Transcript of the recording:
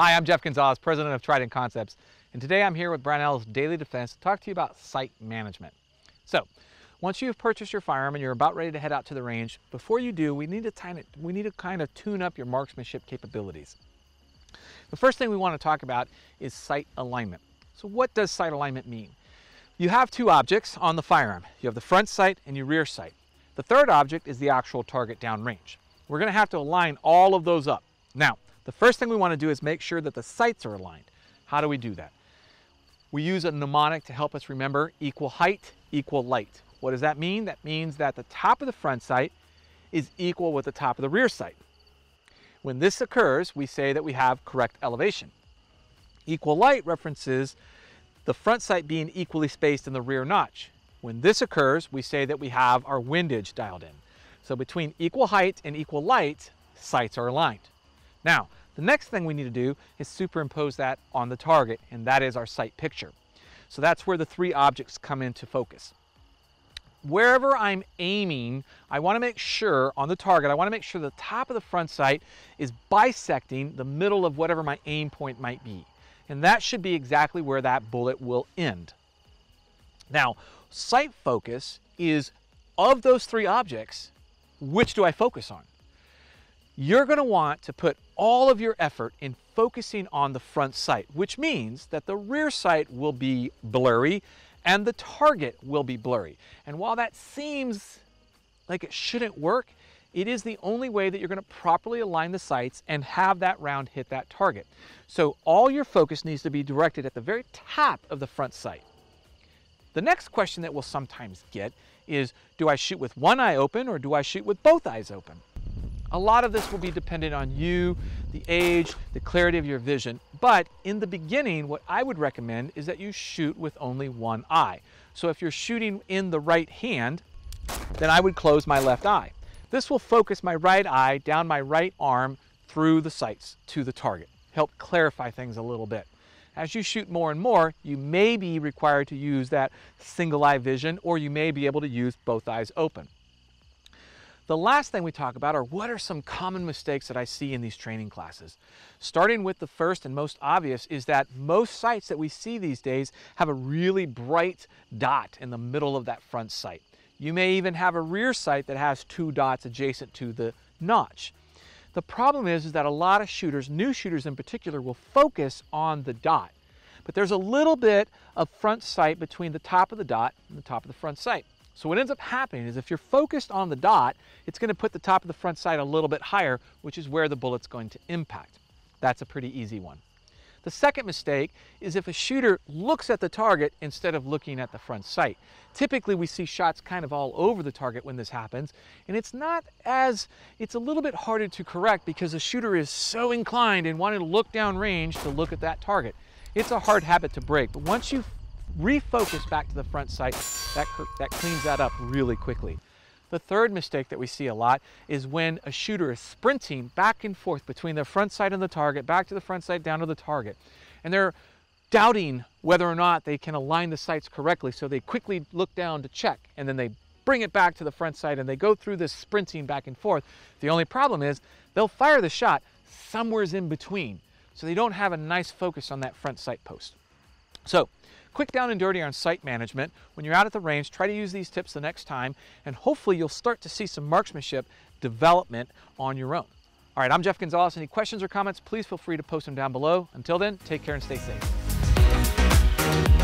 Hi, I'm Jeff Gonzalez, president of Trident Concepts, and today I'm here with Brownell's Daily Defense to talk to you about site management. So, once you've purchased your firearm and you're about ready to head out to the range, before you do, we need to, kind of we need to kind of tune up your marksmanship capabilities. The first thing we want to talk about is sight alignment. So what does sight alignment mean? You have two objects on the firearm. You have the front sight and your rear sight. The third object is the actual target downrange. We're going to have to align all of those up. Now, the first thing we want to do is make sure that the sights are aligned. How do we do that? We use a mnemonic to help us remember equal height, equal light. What does that mean? That means that the top of the front sight is equal with the top of the rear sight. When this occurs, we say that we have correct elevation. Equal light references the front sight being equally spaced in the rear notch. When this occurs, we say that we have our windage dialed in. So between equal height and equal light, sights are aligned. Now, the next thing we need to do is superimpose that on the target, and that is our sight picture. So that's where the three objects come into focus. Wherever I'm aiming, I want to make sure on the target, I want to make sure the top of the front sight is bisecting the middle of whatever my aim point might be. And that should be exactly where that bullet will end. Now, sight focus is of those three objects, which do I focus on? You're going to want to put all of your effort in focusing on the front sight, which means that the rear sight will be blurry and the target will be blurry. And while that seems like it shouldn't work, it is the only way that you're going to properly align the sights and have that round hit that target. So all your focus needs to be directed at the very top of the front sight. The next question that we'll sometimes get is, do I shoot with one eye open or do I shoot with both eyes open? A lot of this will be dependent on you, the age, the clarity of your vision. But in the beginning, what I would recommend is that you shoot with only one eye. So if you're shooting in the right hand, then I would close my left eye. This will focus my right eye down my right arm through the sights to the target, help clarify things a little bit. As you shoot more and more, you may be required to use that single eye vision or you may be able to use both eyes open. The last thing we talk about are what are some common mistakes that I see in these training classes. Starting with the first and most obvious is that most sights that we see these days have a really bright dot in the middle of that front sight. You may even have a rear sight that has two dots adjacent to the notch. The problem is, is that a lot of shooters, new shooters in particular, will focus on the dot. But there's a little bit of front sight between the top of the dot and the top of the front sight. So what ends up happening is if you're focused on the dot, it's going to put the top of the front sight a little bit higher, which is where the bullet's going to impact. That's a pretty easy one. The second mistake is if a shooter looks at the target instead of looking at the front sight. Typically, we see shots kind of all over the target when this happens, and it's not as, it's a little bit harder to correct because the shooter is so inclined and wanting to look down range to look at that target. It's a hard habit to break, but once you refocus back to the front sight, that, that cleans that up really quickly. The third mistake that we see a lot is when a shooter is sprinting back and forth between the front sight and the target, back to the front sight, down to the target. And they're doubting whether or not they can align the sights correctly, so they quickly look down to check, and then they bring it back to the front sight, and they go through this sprinting back and forth. The only problem is they'll fire the shot somewheres in between, so they don't have a nice focus on that front sight post. So quick down and dirty on sight management. When you're out at the range, try to use these tips the next time, and hopefully you'll start to see some marksmanship development on your own. All right, I'm Jeff Gonzalez. Any questions or comments, please feel free to post them down below. Until then, take care and stay safe.